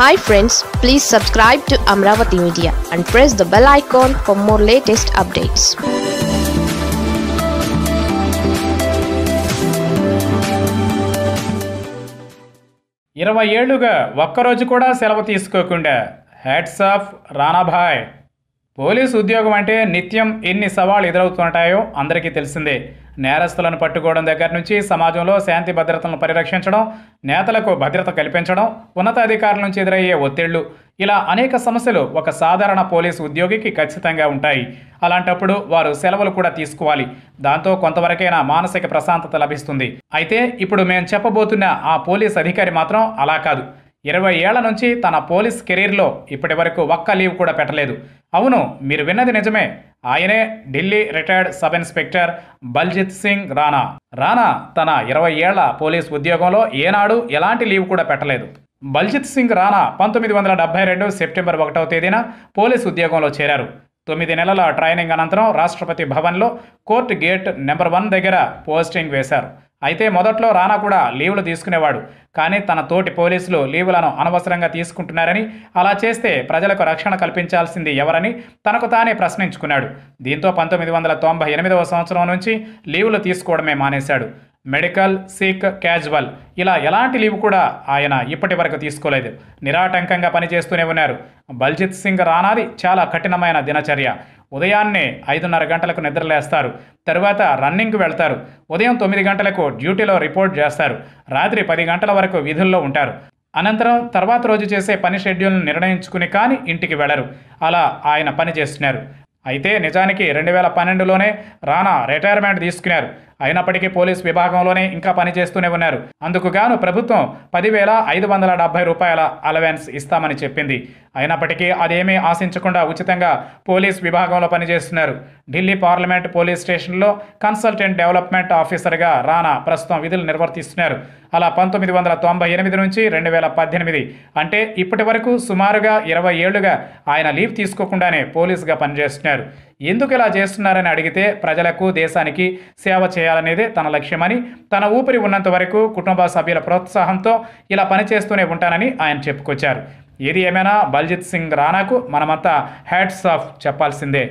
hi friends please subscribe to Amaravati media and press the bell icon for more latest updates ఇరవై ఏళ్లుగా ఒక్కరోజు కూడా సెలవు తీసుకోకుండా హెడ్స్ ఆఫ్ రానాభాయ్ పోలీసు ఉద్యోగం అంటే నిత్యం ఎన్ని సవాళ్ళు ఎదురవుతుంటాయో అందరికీ తెలిసిందే నేరస్తులను పట్టుకోవడం దగ్గర నుంచి సమాజంలో శాంతి భద్రతలను పరిరక్షించడం నేతలకు భద్రత కల్పించడం ఉన్నతాధికారుల నుంచి ఎదురయ్యే ఒత్తిళ్లు ఇలా అనేక సమస్యలు ఒక సాధారణ పోలీసు ఉద్యోగికి ఖచ్చితంగా ఉంటాయి అలాంటప్పుడు వారు సెలవులు కూడా తీసుకోవాలి దాంతో కొంతవరకైనా మానసిక ప్రశాంతత లభిస్తుంది అయితే ఇప్పుడు మేము చెప్పబోతున్న ఆ పోలీస్ అధికారి మాత్రం అలా కాదు ఇరవై ఏళ్ల నుంచి తన పోలీస్ కెరీర్లో ఇప్పటి వరకు ఒక్క లీవ్ కూడా పెట్టలేదు అవును మీరు విన్నది నిజమే ఆయనే Delhi retired sub inspector Baljit Singh Rana Rana తన ఇరవై ఏళ్ల పోలీస్ ఉద్యోగంలో ఏనాడు ఎలాంటి లీవ్ కూడా పెట్టలేదు బల్జిత్ సింగ్ రాణా పంతొమ్మిది వందల డెబ్బై రెండు సెప్టెంబర్ ఒకటవ తేదీన పోలీస్ ఉద్యోగంలో చేరారు తొమ్మిది నెలల ట్రైనింగ్ అనంతరం రాష్ట్రపతి భవన్లో కోర్టు గేట్ నెంబర్ వన్ దగ్గర పోస్టింగ్ వేశారు అయితే మొదట్లో రానా కూడా లీవులు తీసుకునేవాడు కానీ తన తోటి పోలీసులు లీవులను అనవసరంగా తీసుకుంటున్నారని అలా చేస్తే ప్రజలకు రక్షణ కల్పించాల్సింది ఎవరని తనకు తానే ప్రశ్నించుకున్నాడు దీంతో పంతొమ్మిది వందల తొంభై ఎనిమిదవ సంవత్సరం నుంచి లీవులు తీసుకోవడమే మానేశాడు మెడికల్ సిక్ క్యాజువల్ ఇలా ఎలాంటి లీవ్ కూడా ఆయన ఇప్పటి వరకు తీసుకోలేదు నిరాటంకంగా పనిచేస్తూనే ఉన్నారు బల్జిత్ సింగ్ రానాది చాలా కఠినమైన దినచర్య ఉదయాన్నే ఐదున్నర గంటలకు నిద్రలేస్తారు తరువాత రన్నింగ్కు వెళ్తారు ఉదయం తొమ్మిది గంటలకు డ్యూటీలో రిపోర్ట్ చేస్తారు రాత్రి పది గంటల వరకు విధుల్లో ఉంటారు అనంతరం తర్వాత రోజు చేసే పని షెడ్యూల్ను నిర్ణయించుకుని కానీ ఇంటికి వెళ్లరు అలా ఆయన పని చేస్తున్నారు అయితే నిజానికి రెండు వేల పన్నెండులోనే రానా రిటైర్మెంట్ తీసుకున్నారు అయినప్పటికీ పోలీస్ విభాగంలోనే ఇంకా పనిచేస్తూనే ఉన్నారు అందుకు గాను ప్రభుత్వం పదివేల ఐదు వందల డెబ్బై రూపాయల అలవెన్స్ ఇస్తామని చెప్పింది అయినప్పటికీ అదేమీ ఆశించకుండా ఉచితంగా పోలీస్ విభాగంలో పనిచేస్తున్నారు ఢిల్లీ పార్లమెంట్ పోలీస్ స్టేషన్లో కన్సల్టెంట్ డెవలప్మెంట్ ఆఫీసర్గా రానా ప్రస్తుతం విధులు నిర్వర్తిస్తున్నారు అలా పంతొమ్మిది వందల తొంభై ఎనిమిది నుంచి రెండు వేల పద్దెనిమిది అంటే ఇప్పటి వరకు సుమారుగా ఇరవై ఏళ్లుగా ఆయన లీవ్ తీసుకోకుండానే పోలీసుగా పనిచేస్తున్నారు చెప్పారు ఎందుకు ఇలా చేస్తున్నారని అడిగితే ప్రజలకు దేశానికి సేవ చేయాలనేదే తన లక్ష్యమని తన ఊపిరి ఉన్నంత వరకు కుటుంబ సభ్యుల ప్రోత్సాహంతో ఇలా పనిచేస్తూనే ఉంటానని ఆయన చెప్పుకొచ్చారు ఏది ఏమైనా బల్జిత్ సింగ్ రాణాకు మనమంతా హ్యాట్స్ ఆఫ్ చెప్పాల్సిందే